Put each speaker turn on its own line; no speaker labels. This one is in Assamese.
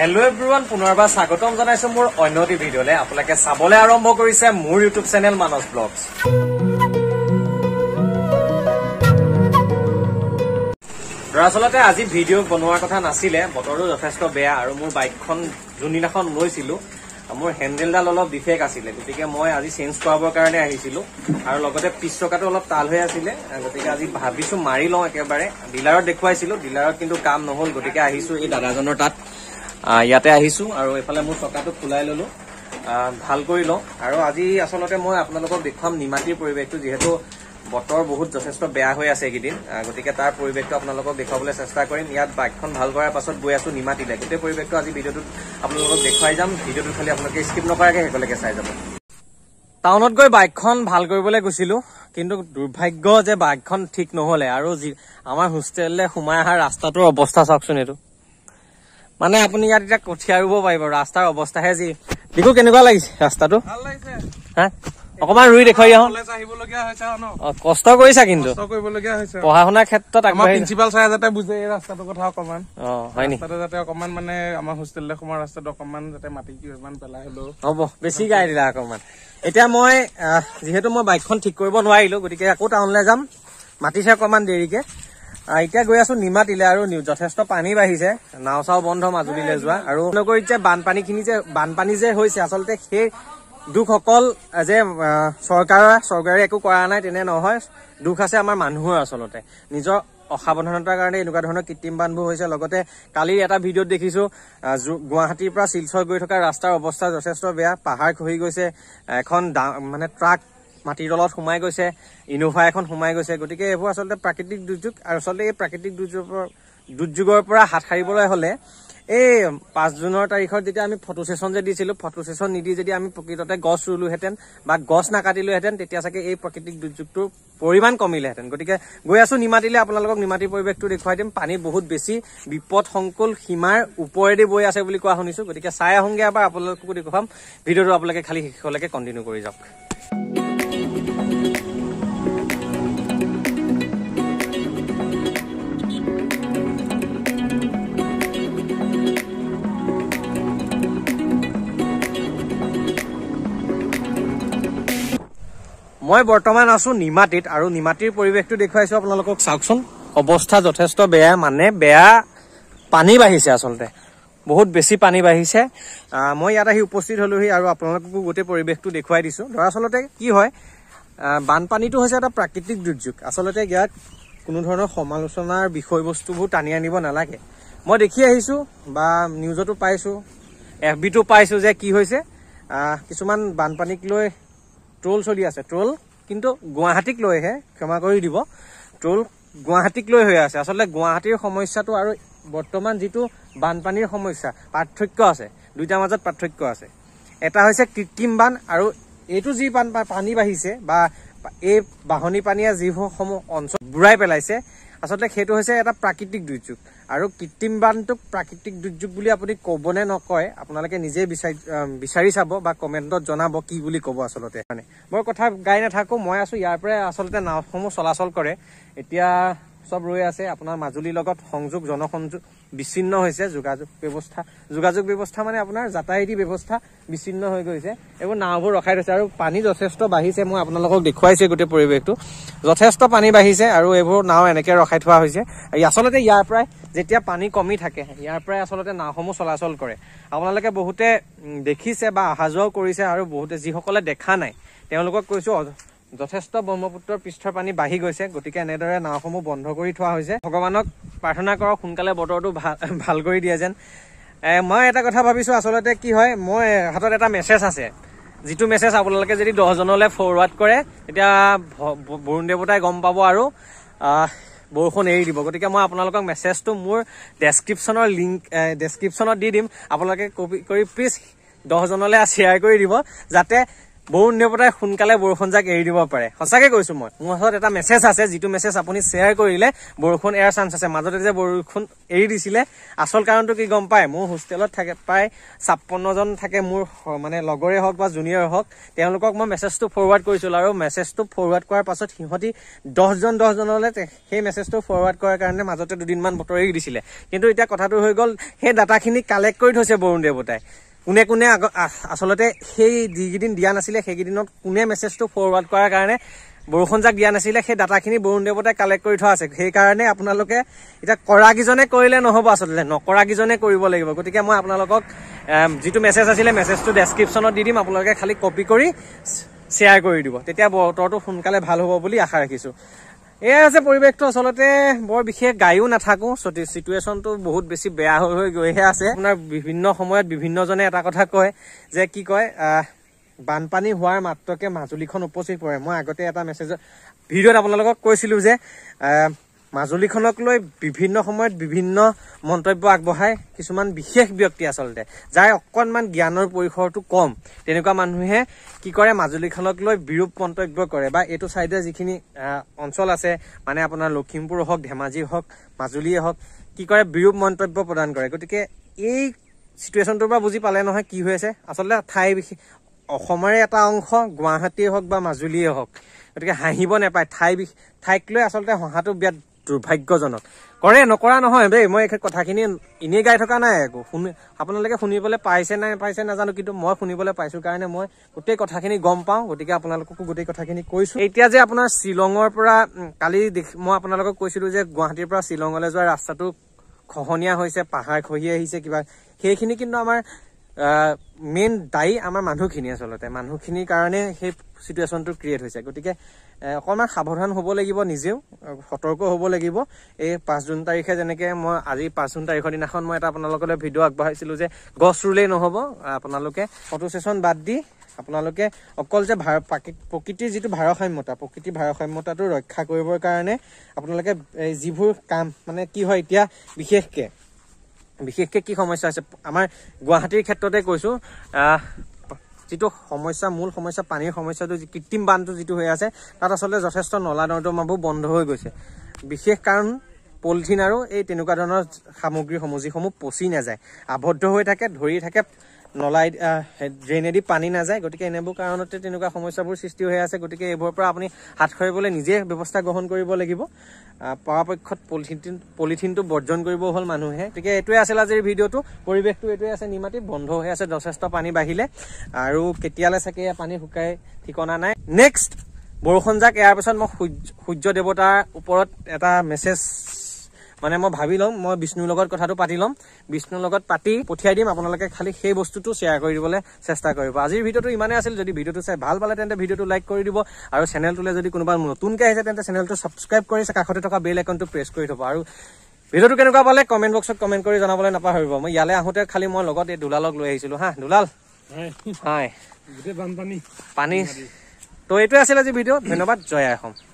হেল্ল' এভৰিৱান পুনৰবাৰ স্বাগতম জনাইছো মোৰ অন্য এটি ভিডিঅ'লৈ আপোনালোকে চাবলৈ আৰম্ভ কৰিছে মোৰ ইউটিউব চেনেল মানস ব্লগ দৰাচলতে আজি ভিডিঅ' বনোৱাৰ কথা নাছিলে বতৰটো যথেষ্ট বেয়া আৰু মোৰ বাইকখন যোনদিনাখন লৈছিলো মোৰ হেণ্ডেলডাল অলপ ডিফেক্ট আছিলে গতিকে মই আজি চেঞ্জ কৰাবৰ কাৰণে আহিছিলো আৰু লগতে পিছ চকাটো অলপ তাল হৈ আছিলে গতিকে আজি ভাবিছো মাৰি লওঁ একেবাৰে ডিলাৰত দেখুৱাইছিলো ডিলাৰত কিন্তু কাম নহ'ল গতিকে আহিছো এই দাদাজনৰ তাত ইয়াতে আহিছো আৰু এফালে মোৰ চকাটো ফুলাই ললো ভাল কৰি লওঁ আৰু আজি আচলতে মই আপোনালোকক দেখুৱাম নিমাতীৰ পৰিৱেশটো যিহেতু বতৰ বহুত যথেষ্ট বেয়া হৈ আছে এইকেইদিন গতিকে তাৰ পৰিৱেশটো আপোনালোকক দেখুৱাবলৈ চেষ্টা কৰিম ইয়াত বাইকখন ভাল কৰাৰ পাছত গৈ আছো নিমাতিলৈ গোটেই পৰিৱেশটো আজি ভিডিঅ'টোত আপোনালোকক দেখুৱাই যাম ভিডিঅ'টো খালি আপোনালোকে স্কিপ নকৰাকৈ সেইকলৈকে চাই যাব টাউনত গৈ বাইকখন ভাল কৰিবলৈ গৈছিলোঁ কিন্তু দুৰ্ভাগ্য যে বাইকখন ঠিক নহ'লে আৰু আমাৰ হোষ্টেললৈ সোমাই অহা ৰাস্তাটোৰ অৱস্থা চাওকচোন এইটো মানে আপুনি ইয়াত এতিয়া কঠীয়া ৰুব পাৰিব ৰাস্তাৰ অৱস্থাহে যি বিকু কেনেকুৱা লাগিছে ৰাস্তাটো অকমান ৰুই দেখুৱাই আহো কষ্ট কৰিছা কিন্তু পঢ়া শুনাৰ ক্ষেত্ৰত প্ৰিঞ্চিপাল চাৰে যাতে বুজে এই ৰাস্তাটোৰ কথা অকমান যাতে অকমান মানে আমাৰ হোষ্টেললে সোমোৱা ৰাস্তাটো অকমান যাতে মাটি কিমান পেলাই হলেও হব বেছি গাই দিলা অকণমান এতিয়া মই যিহেতু মই বাইকখন ঠিক কৰিব নোৱাৰিলো গতিকে আকৌ টাউনলে যাম মাতিছে অকণমান দেৰিকে এতিয়া গৈ আছো নিমাতিলে আৰু যথেষ্ট পানী বাঢ়িছে নাও চাও বন্ধ মাজুলীলে যোৱা আৰু নগৰ যে বানপানীখিনি যে বানপানী যে হৈছে আচলতে সেই দুখসকল যে চৰকাৰ চৰকাৰে একো কৰা নাই তেনে নহয় দুখ আছে আমাৰ মানুহৰ আচলতে নিজৰ অসাৱধানতাৰ কাৰণে এনেকুৱা ধৰণৰ কৃত্ৰিম বানবোৰ হৈছে লগতে কালি এটা ভিডিঅ'ত দেখিছো গুৱাহাটীৰ পৰা শিলচৰ গৈ থকা ৰাস্তাৰ অৱস্থা যথেষ্ট বেয়া পাহাৰ খহি গৈছে এখন মানে ট্ৰাক মাটিৰ তলত সোমাই গৈছে ইন'ভা এখন সোমাই গৈছে গতিকে এইবোৰ আচলতে প্ৰাকৃতিক দুৰ্যোগ আৰু আচলতে এই প্ৰাকৃতিক দুৰ্যোগৰ দুৰ্যোগৰ পৰা হাত সাৰিবলৈ হ'লে এই পাঁচ জুনৰ তাৰিখত যেতিয়া আমি ফটো চেশ্যন যে দিছিলোঁ ফটো চেশ্যন নিদি যদি আমি প্ৰকৃততে গছ ৰুলোহেঁতেন বা গছ নাকাটিলোহেঁতেন তেতিয়া চাগে এই প্ৰাকৃতিক দুৰ্যোগটোৰ পৰিমাণ কমিলেহেঁতেন গতিকে গৈ আছোঁ নিমাতিলৈ আপোনালোকক নিমাতি পৰিৱেশটো দেখুৱাই দিম পানী বহুত বেছি বিপদ সংকুল সীমাৰ ওপৰেদি বৈ আছে বুলি কোৱা শুনিছোঁ গতিকে চাই আহোগৈ এবাৰ আপোনালোককো দেখুৱাম ভিডিঅ'টো আপোনালোকে খালী শেষলৈকে কণ্টিনিউ কৰি যাওক মই বৰ্তমান আছো নিমাতীত আৰু নিমাতীৰ পৰিৱেশটো দেখুৱাইছো আপোনালোকক চাওকচোন অৱস্থা যথেষ্ট বেয়া মানে বেয়া পানী বাঢ়িছে আচলতে বহুত বেছি পানী বাঢ়িছে মই ইয়াত আহি উপস্থিত হ'লোহি আৰু আপোনালোককো গোটেই পৰিৱেশটো দেখুৱাই দিছোঁ ধৰা আচলতে কি হয় বানপানীটো হৈছে এটা প্ৰাকৃতিক দুৰ্যোগ আচলতে ইয়াত কোনো ধৰণৰ সমালোচনাৰ বিষয়বস্তুবোৰ টানি আনিব নালাগে মই দেখি আহিছোঁ বা নিউজতো পাইছোঁ এফ বিটো পাইছোঁ যে কি হৈছে কিছুমান বানপানীক লৈ ট্ৰল চলি আছে ট্ৰল কিন্তু গুৱাহাটীক লৈহে ক্ষমা কৰি দিব ট্ৰল গুৱাহাটীক লৈ হৈ আছে আচলতে গুৱাহাটীৰ সমস্যাটো আৰু বৰ্তমান যিটো বানপানীৰ সমস্যা পাৰ্থক্য আছে দুইটাৰ মাজত পাৰ্থক্য আছে এটা হৈছে কৃত্ৰিম বান আৰু এইটো যি পানী বাঢ়িছে বা এই বাঢ়নী পানীয়ে যিসমূহ অঞ্চল বুঢ়াই পেলাইছে আচলতে সেইটো হৈছে এটা প্ৰাকৃতিক দুৰ্যোগ আৰু কৃত্ৰিম বানটোক প্ৰাকৃতিক দুৰ্যোগ বুলি আপুনি ক'বনে নকয় আপোনালোকে নিজে বিচাৰি বিচাৰি চাব বা কমেণ্টত জনাব কি বুলি ক'ব আচলতে মানে মই কথা গাই নাথাকো মই আছো ইয়াৰ পৰাই আচলতে নাওসমূহ চলাচল কৰে এতিয়া চব ৰৈ আছে আপোনাৰ মাজুলীৰ লগত সংযোগ জনসংযোগ বিচ্ছিন্ন হৈছে যোগাযোগ ব্যৱস্থা যোগাযোগ ব্যৱস্থা মানে আপোনাৰ যাতায়তী ব্যৱস্থা বিচ্ছিন্ন হৈ গৈছে এইবোৰ নাওবোৰ ৰখাই থৈছে আৰু পানী যথেষ্ট বাঢ়িছে মই আপোনালোকক দেখুৱাইছোঁ গোটেই পৰিৱেশটো যথেষ্ট পানী বাঢ়িছে আৰু এইবোৰ নাও এনেকে ৰখাই থোৱা হৈছে আচলতে ইয়াৰ পৰাই যেতিয়া পানী কমি থাকে ইয়াৰ পৰাই আচলতে নাওসমূহ চলাচল কৰে আপোনালোকে বহুতে দেখিছে বা অহা যোৱাও কৰিছে আৰু বহুতে যিসকলে দেখা নাই তেওঁলোকক কৈছোঁ যথেষ্ট ব্ৰহ্মপুত্ৰৰ পৃষ্ঠৰ পানী বাঢ়ি গৈছে গতিকে এনেদৰে নাওসমূহ বন্ধ কৰি থোৱা হৈছে ভগৱানক প্ৰাৰ্থনা কৰক সোনকালে বতৰটো ভাল ভাল কৰি দিয়ে যেন মই এটা কথা ভাবিছোঁ আচলতে কি হয় মই হাতত এটা মেছেজ আছে যিটো মেছেজ আপোনালোকে যদি দহজনলৈ ফৰৱাৰ্ড কৰে তেতিয়া বৰুণ দেৱতাই গম পাব আৰু বৰষুণ এৰি দিব গতিকে মই আপোনালোকক মেছেজটো মোৰ ডেছক্ৰিপশ্যনৰ লিংক ডেছক্ৰিপশ্যনত দি দিম আপোনালোকে কপি কৰি প্লিজ দহজনলৈ শ্বেয়াৰ কৰি দিব যাতে বৰুণ দেৱতাই সোনকালে বৰষুণ যাক এৰি দিব পাৰে সঁচাকে কৈছো মই মোৰ হাতত এটা মেছেজ আছে যিটো মেছেজ আপুনি শ্বেয়াৰ কৰিলে বৰষুণ এৰাৰ চান্স আছে মাজতে যে বৰষুণ এৰি দিছিলে আচল কাৰণটো কি গম পায় মোৰ হোষ্টেলত থাকে প্ৰায় ছাপন্নজন থাকে মোৰ মানে লগৰে হওক বা জুনিয়ৰ হওক তেওঁলোকক মই মেছেজটো ফৰৱাৰ্ড কৰিছিলোঁ আৰু মেছেজটো ফৰৱাৰ্ড কৰাৰ পাছত সিহঁতি দহজন দহজনলৈ সেই মেছেজটো ফৰৱাৰ্ড কৰাৰ কাৰণে মাজতে দুদিনমান বতৰ এৰি দিছিলে কিন্তু এতিয়া কথাটো হৈ গ'ল সেই ডাটাখিনি কালেক্ট কৰি থৈছে বৰুণ দেৱতাই কোনে কোনে আচলতে সেই যিকেইদিন দিয়া নাছিলে সেইকেইদিনত কোনে মেছেজটো ফৰৱাৰ্ড কৰাৰ কাৰণে বৰষুণ যাক দিয়া নাছিলে সেই ডাটাখিনি বৰুণ কালেক্ট কৰি থোৱা আছে সেইকাৰণে আপোনালোকে এতিয়া কৰাকেইজনে কৰিলে নহ'ব আচলতে নকৰাকেইজনে কৰিব লাগিব গতিকে মই আপোনালোকক যিটো মেছেজ আছিলে মেছেজটো ডেছক্ৰিপশ্যনত দি দিম আপোনালোকে খালী কপি কৰি শ্বেয়াৰ কৰি দিব তেতিয়া বতৰটো সোনকালে ভাল হ'ব বুলি আশা ৰাখিছোঁ এয়াই আছে পৰিৱেশটো আচলতে বৰ বিশেষ গায়ো নাথাকো চিটুৱেশ্যনটো বহুত বেছি বেয়া হৈ হৈ গৈহে আছে আপোনাৰ বিভিন্ন সময়ত বিভিন্নজনে এটা কথা কয় যে কি কয় বানপানী হোৱাৰ মাত্ৰকে মাজুলীখন উপচি পৰে মই আগতে এটা মেছেজ ভিডিঅ'ত আপোনালোকক কৈছিলোঁ যে মাজুলীখনক লৈ বিভিন্ন সময়ত বিভিন্ন মন্তব্য আগবঢ়ায় কিছুমান বিশেষ ব্যক্তি আচলতে যাৰ অকণমান জ্ঞানৰ পৰিসৰটো কম তেনেকুৱা মানুহে কি কৰে মাজুলীখনক লৈ বিৰূপ মন্তব্য কৰে বা এইটো ছাইডে যিখিনি অঞ্চল আছে মানে আপোনাৰ লখিমপুৰ হওক ধেমাজি হওক মাজুলীয়ে হওক কি কৰে বিৰূপ মন্তব্য প্ৰদান কৰে গতিকে এই চিটুৱেশ্যনটোৰ পৰা বুজি পালে নহয় কি হৈ আছে আচলতে ঠাই অসমৰে এটা অংশ গুৱাহাটীয়ে হওক বা মাজুলীয়ে হওক গতিকে হাঁহিব নাপায় ঠাই বিষ ঠাইক লৈ আচলতে হঁহাটো বিৰাট দুৰ্ভাগ্যজনক কৰে নকৰা নহয় দেই মই কথাখিনি এনেই গাই থকা নাই একো শুনি আপোনালোকে শুনিবলৈ পাইছে নাই পাইছে নাজানো কিন্তু মই শুনিবলৈ পাইছো কাৰণে মই গোটেই কথাখিনি গম পাওঁ গতিকে আপোনালোককো গোটেই কথাখিনি কৈছো এতিয়া যে আপোনাৰ শ্বিলঙৰ পৰা কালি মই আপোনালোকক কৈছিলো যে গুৱাহাটীৰ পৰা শ্বিলঙলৈ যোৱা ৰাস্তাটো খহনীয়া হৈছে পাহাৰ খহি আহিছে কিবা সেইখিনি কিন্তু আমাৰ মেইন দায়ী আমাৰ মানুহখিনি আচলতে মানুহখিনিৰ কাৰণে সেই চিটুৱেশ্যনটো ক্ৰিয়েট হৈছে গতিকে অকণমান সাৱধান হ'ব লাগিব নিজেও সতৰ্ক হ'ব লাগিব এই পাঁচ জুন তাৰিখে যেনেকে মই আজি পাঁচ জুন তাৰিখৰ দিনাখন মই এটা আপোনালোকলৈ ভিডিঅ' আগবঢ়াইছিলোঁ যে গছ ৰুলেই নহ'ব আপোনালোকে ফটো ছেশ্যন বাদ দি আপোনালোকে অকল যে ভাৰ প্ৰকৃতিৰ যিটো ভাৰসাম্যতা প্ৰকৃতিৰ ভাৰসাম্যতাটো ৰক্ষা কৰিবৰ কাৰণে আপোনালোকে যিবোৰ কাম মানে কি হয় এতিয়া বিশেষকৈ বিশেষকে কি সমস্যা আছে আমাৰ গুৱাহাটীৰ ক্ষেত্ৰতে কৈছোঁ যিটো সমস্যা মূল সমস্যা পানীৰ সমস্যাটো কৃত্ৰিম বানটো যিটো হৈ আছে তাত আচলতে যথেষ্ট নলা নৰ্দমাবোৰ বন্ধ হৈ গৈছে বিশেষ কাৰণ পলিথিন আৰু এই তেনেকুৱা ধৰণৰ সামগ্ৰীসমূহ যিসমূহ পচি নাযায় আৱদ্ধ হৈ থাকে ধৰি থাকে নলাই ড্ৰেইনেদি পানী নাযায় গতিকে এনেবোৰ কাৰণতে তেনেকুৱা সমস্যাবোৰ সৃষ্টি হৈ আছে গতিকে এইবোৰৰ পৰা আপুনি হাত সাৰিবলৈ নিজে ব্যৱস্থা গ্ৰহণ কৰিব লাগিব পৰাপক্ষত পলিথিন পলিথিনটো বৰ্জন কৰিব হ'ল মানুহে গতিকে এইটোৱে আছিল আজিৰ ভিডিঅ'টো পৰিৱেশটো এইটোৱে আছে নিমাতি বন্ধ হৈ আছে যথেষ্ট পানী বাঢ়িলে আৰু কেতিয়ালৈ চাগে পানী শুকাই ঠিকনা নাই নেক্সট বৰষুণজাক ইয়াৰ পিছত মই সূৰ্য সূৰ্য দেৱতাৰ ওপৰত এটা মেছেজ মানে মই ভাবি ল'ম মই বিষ্ণুৰ লগত কথাটো পাতি ল'ম বিষ্ণুৰ লগত পাতি পঠিয়াই দিম আপোনালোকে খালি সেই বস্তুটো শ্বেয়াৰ কৰি দিবলৈ চেষ্টা কৰিব আজিৰ ভিডিঅ'টো ইমানেই আছিল যদি ভিডিঅ'টো চাই ভাল পালে তেন্তে ভিডিঅ'টো লাইক কৰি দিব আৰু চেনেলটোলৈ যদি কোনোবা নতুনকৈ আহিছে তেন্তে চেনেলটো ছাবস্ক্ৰাইব কৰি কাষতে থকা বেল একাউণ্টটো প্ৰেছ কৰি থ'ব আৰু ভিডিঅ'টো কেনেকুৱা পালে কমেণ্ট বক্সত কমেণ্ট কৰি জনাবলৈ নাপাহৰিব মই ইয়ালৈ আহোঁতে খালি মই লগত এই দুলালক লৈ আহিছিলোঁ হা দুলাল হয় পানী ত' এইটোৱে আছিল আজি ভিডিঅ' ধন্যবাদ জয় আহম